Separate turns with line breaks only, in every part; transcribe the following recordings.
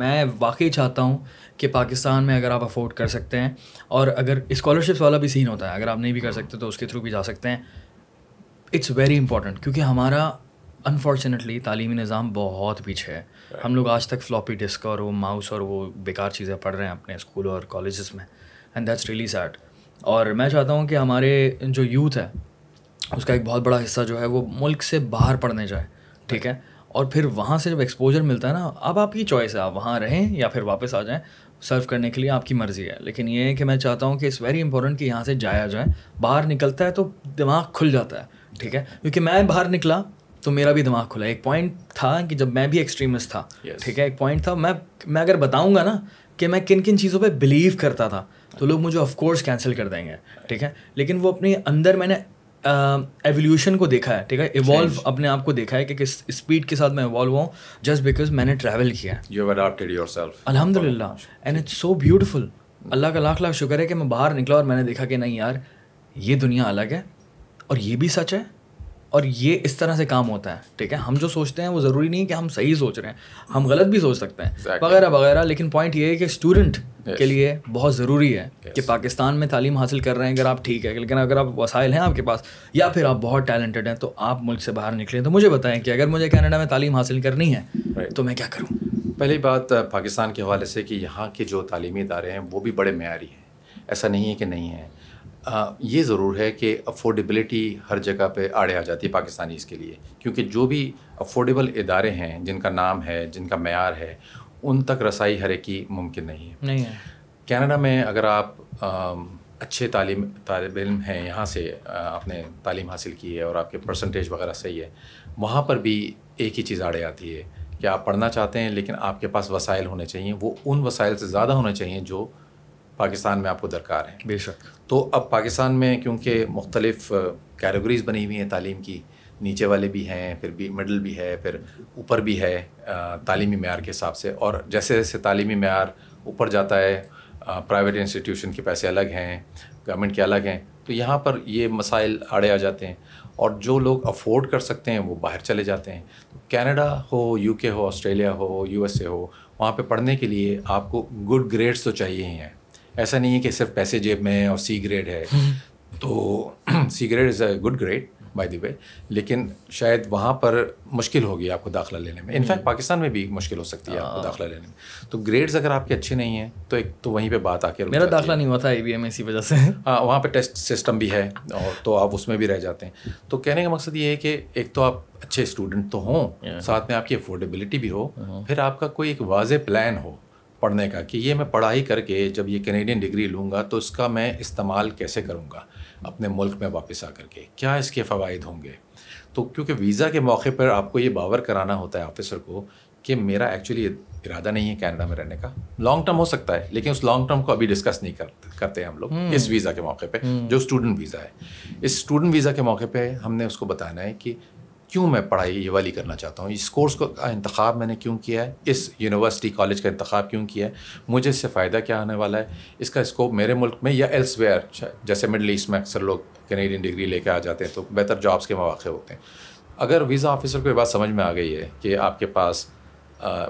मैं वाकई चाहता हूँ कि पाकिस्तान में अगर आप अफोर्ड कर सकते हैं और अगर स्कॉलरशिप्स वाला भी सीन होता है अगर आप नहीं भी कर सकते तो उसके थ्रू भी जा सकते हैं इट्स वेरी इंपॉर्टेंट क्योंकि हमारा अनफॉर्चुनेटली तालीमी निज़ाम बहुत पीछे है right. हम लोग आज तक फ्लॉपी डिस्क और वो माउस और वो बेकार चीज़ें पढ़ रहे हैं अपने स्कूल और कॉलेज़ में एंड दैट्स रियली सैड और मैं चाहता हूँ कि हमारे जो यूथ है उसका एक बहुत बड़ा हिस्सा जो है वो मुल्क से बाहर पढ़ने जाए ठीक है और फिर वहाँ से जब एक्सपोजर मिलता है ना अब आपकी चॉइस है आप वहाँ रहें या फिर वापस आ जाएँ सर्व करने के लिए आपकी मर्ज़ी है लेकिन ये है कि मैं चाहता हूँ कि इट्स वेरी इंपॉर्टेंट कि यहाँ से जाया जाए बाहर निकलता है तो दिमाग खुल जाता है ठीक है क्योंकि मैं बाहर निकला तो मेरा भी दिमाग खुला एक पॉइंट था कि जब मैं भी एक्सट्रीमिस्ट था yes. ठीक है एक पॉइंट था मैं मैं अगर बताऊँगा ना कि मैं किन किन चीज़ों पर बिलीव करता था तो लोग मुझे ऑफकोर्स कैंसिल कर देंगे ठीक है लेकिन वो अपने अंदर मैंने एवोल्यूशन um, uh, को देखा है ठीक है इवॉल्व अपने आप को देखा है कि किस स्पीड के साथ मैं इवॉल्व हूँ जस्ट बिकॉज मैंने ट्रैवल किया है यू हैव योरसेल्फ अल्हम्दुलिल्लाह and it's so beautiful Allah का लाख लाख शुक्र है कि मैं बाहर निकला और मैंने देखा कि नहीं यार ये दुनिया अलग है और ये भी सच है और ये इस तरह से काम होता है ठीक है हम जो सोचते हैं वो ज़रूरी नहीं कि हम सही सोच रहे हैं हम गलत भी सोच सकते हैं वगैरह वगैरह लेकिन पॉइंट ये है कि स्टूडेंट yes. के लिए बहुत ज़रूरी है yes. कि पाकिस्तान में तालीम हासिल कर रहे हैं अगर आप ठीक है लेकिन अगर आप वसाइल हैं आपके पास या फिर आप बहुत टैलेंटेड हैं तो आप मुल्क से बाहर निकलें तो मुझे बताएं कि अगर मुझे कैनेडा में तालीम हासिल करनी है तो मैं क्या करूँ पहली बात
पाकिस्तान के हवाले से कि यहाँ के जो तलीमी इदारे हैं वो भी बड़े मैारी हैं ऐसा नहीं है कि नहीं है ये ज़रूर है कि अफोर्डेबिलिटी हर जगह पे आड़े आ जाती है पाकिस्तानीज़ के लिए क्योंकि जो भी अफोर्डेबल इदारे हैं जिनका नाम है जिनका मैार है उन तक रसाई हर एक की मुमकिन नहीं है नहीं है कैनेडा में अगर आप आ, अच्छे तालीम तालब इम हैं यहाँ से आपने तालीम हासिल की है और आपके परसेंटेज वगैरह सही है वहाँ पर भी एक ही चीज़ आड़े आती है कि आप पढ़ना चाहते हैं लेकिन आपके पास वसाइल होने चाहिए वो उन वसाइल से ज़्यादा होने चाहिए जो पाकिस्तान में आपको दरकार है बेशक तो अब पाकिस्तान में क्योंकि मुख्तलिफ़ कैटेगरीज़ बनी हुई हैं तालीम की नीचे वाले भी हैं फिर भी मिडल भी है फिर ऊपर भी है तालीमी मैार के हिसाब से और जैसे जैसे तालीमी मैार ऊपर जाता है प्राइवेट इंस्टीट्यूशन के पैसे अलग हैं गवर्नमेंट के अलग हैं तो यहाँ पर ये मसाइल आड़े आ जाते हैं और जो लोग अफोर्ड कर सकते हैं वो बाहर चले जाते हैं तो कैनेडा हो यूके हो ऑस्ट्रेलिया हो यूएसए हो वहाँ पे पढ़ने के लिए आपको गुड ग्रेड्स तो चाहिए ही हैं ऐसा नहीं है कि सिर्फ पैसे जेब में और सी ग्रेड है तो C grade is a good grade by the way लेकिन शायद वहाँ पर मुश्किल होगी आपको दाखिला लेने में इनफैक्ट hmm. पाकिस्तान में भी मुश्किल हो सकती है आपको हाँ। दाखिला लेने में तो ग्रेड्स अगर आपके अच्छे नहीं हैं तो एक तो वहीं पे बात आके मेरा दाखिला नहीं हुआ था आई में इसी वजह से हाँ वहाँ पे टेस्ट सिस्टम भी है और तो आप उसमें भी रह जाते हैं तो कहने का मकसद ये है कि एक तो आप अच्छे स्टूडेंट तो हों साथ में आपकी अफोर्डेबिलिटी भी हो uh-huh. फिर आपका कोई एक वाज प्लान हो पढ़ने का कि ये मैं पढ़ाई करके जब ये कैनेडियन डिग्री लूँगा तो इसका मैं इस्तेमाल कैसे करूँगा अपने मुल्क में वापस आ करके क्या इसके फ़वाद होंगे तो क्योंकि वीज़ा के मौके पर आपको ये बावर कराना होता है ऑफिसर को कि मेरा एक्चुअली इरादा नहीं है कनाडा में रहने का लॉन्ग टर्म हो सकता है लेकिन उस लॉन्ग टर्म को अभी डिस्कस नहीं कर, करते हैं हम लोग हम्म। इस वीज़ा के मौके पे हम्म। जो स्टूडेंट वीज़ा है इस स्टूडेंट वीज़ा के मौके पे हमने उसको बताना है कि क्यों मैं पढ़ाई ये वाली करना चाहता हूँ इस कोर्स का इंतखब मैंने क्यों किया है इस यूनिवर्सिटी कॉलेज का इंतखब क्यों किया है मुझे इससे फ़ायदा क्या आने वाला है इसका स्कोप मेरे मुल्क में या एल्सवेयर जैसे मिडल ईस्ट में अक्सर लोग कैनेडियन डिग्री लेके आ जाते हैं तो बेहतर जॉब्स के मौाक़े होते हैं अगर वीज़ा ऑफिसर को ये बात समझ में आ गई है कि आपके पास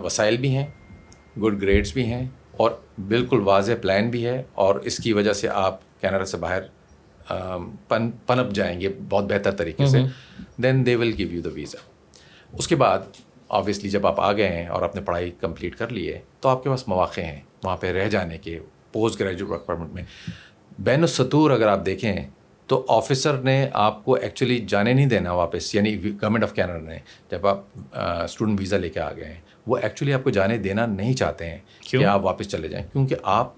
वसाइल भी हैं गुड ग्रेड्स भी हैं और बिल्कुल वाज प्लान भी है और इसकी वजह से आप कैनेडा से बाहर पन um, पनप जाएंगे बहुत बेहतर तरीके से then they will give you the visa उसके बाद ऑब्वियसली जब आप आ गए हैं और आपने पढ़ाई कंप्लीट कर ली है तो आपके पास मौाक़े हैं वहाँ पे रह जाने के पोस्ट ग्रेजुएट वर्क परमिट में बैन सतूर अगर आप देखें तो ऑफिसर ने आपको एक्चुअली जाने नहीं देना वापस यानी गवर्नमेंट ऑफ कैनेडा ने जब आप स्टूडेंट वीज़ा लेके आ गए हैं वो एक्चुअली आपको जाने देना नहीं चाहते हैं क्यों? कि आप वापस चले जाएं क्योंकि आप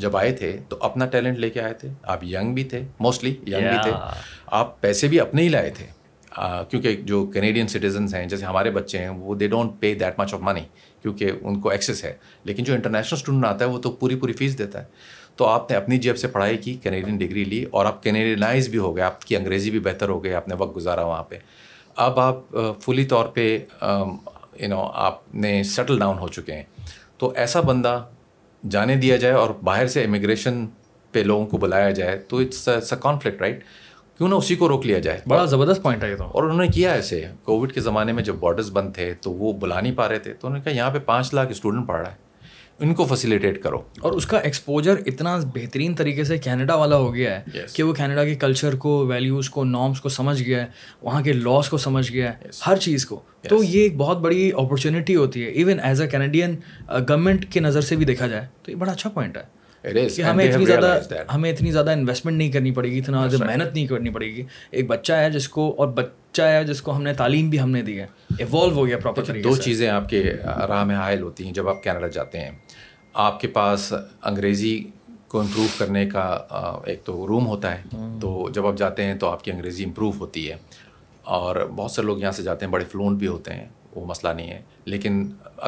जब आए थे तो अपना टैलेंट लेके आए थे आप यंग भी थे मोस्टली यंग yeah. भी थे आप पैसे भी अपने ही लाए थे आ, क्योंकि जो कैनेडियन सिटीजन हैं जैसे हमारे बच्चे हैं वो they don't pay that much of money क्योंकि उनको एक्सेस है लेकिन जो इंटरनेशनल स्टूडेंट आता है वो तो पूरी पूरी फीस देता है तो आपने अपनी जेब से पढ़ाई की कैनेडियन डिग्री ली और आप कैनेडियनाइज भी हो गए आपकी अंग्रेज़ी भी बेहतर हो गई आपने वक्त गुजारा वहाँ पर अब आप फुली तौर पर यू नो आपने सेटल डाउन हो चुके हैं तो ऐसा बंदा जाने दिया जाए और बाहर से इमिग्रेशन पे लोगों को बुलाया जाए तो इट्स अ कॉन्फ्लिक्ट राइट क्यों ना उसी को रोक लिया जाए बड़ा
ज़बरदस्त पॉइंट है ये तो
और उन्होंने किया ऐसे कोविड के ज़माने में जब बॉर्डर्स बंद थे तो वो बुला नहीं पा रहे थे तो उन्होंने कहा यहाँ पे पाँच लाख स्टूडेंट पढ़ रहा है उनको फैसिलिटेट करो
और उसका एक्सपोजर इतना बेहतरीन तरीके से कनाडा वाला हो गया है yes. कि वो कनाडा के कल्चर को वैल्यूज़ को नॉर्म्स को समझ गया है वहाँ के लॉस को समझ गया है yes. हर चीज़ को तो yes. तो ये एक बहुत बड़ी अपॉर्चुनिटी होती है even as a Canadian government की नज़र से भी देखा जाए तो ये बड़ा अच्छा पॉइंट है हमें इतनी ज़्यादा इन्वेस्टमेंट नहीं करनी पड़ेगी इतना ज़्यादा मेहनत नहीं करनी पड़ेगी एक बच्चा है जिसको और बच्चा है जिसको हमने तालीम भी हमने दी है इवॉल्व हो गया प्रॉपर अच्छा, दो चीज़ें
आपके राह में हायल होती हैं जब आप कैनेडा जाते हैं आपके पास अंग्रेज़ी को इम्प्रूव करने का एक तो रूम होता है हम्म। तो जब आप जाते हैं तो आपकी अंग्रेज़ी इम्प्रूव होती है और बहुत से लोग यहाँ से जाते हैं बड़े फ्लूंट भी होते हैं वो मसला नहीं है लेकिन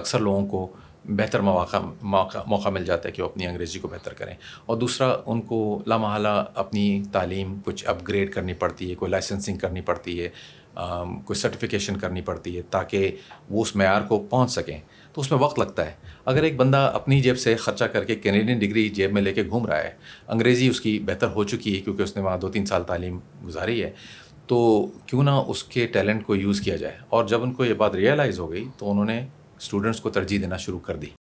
अक्सर लोगों को बेहतर मौका मौका मौका मिल जाता है कि वो अपनी अंग्रेज़ी को बेहतर करें और दूसरा उनको लामाला अपनी तालीम कुछ अपग्रेड करनी पड़ती है कोई लाइसेंसिंग करनी पड़ती है कोई सर्टिफिकेशन करनी पड़ती है ताकि वो उस मैार को पहुंच सकें तो उसमें वक्त लगता है अगर एक बंदा अपनी जेब से ख़र्चा करके कैनेडियन डिग्री जेब में लेके घूम रहा है अंग्रेज़ी उसकी बेहतर हो चुकी है क्योंकि उसने वहाँ दो तीन साल तालीम गुजारी है तो क्यों ना उसके टैलेंट को यूज़ किया जाए और जब उनको ये बात रियलाइज़ हो गई तो उन्होंने स्टूडेंट्स को तरजीह देना शुरू कर दी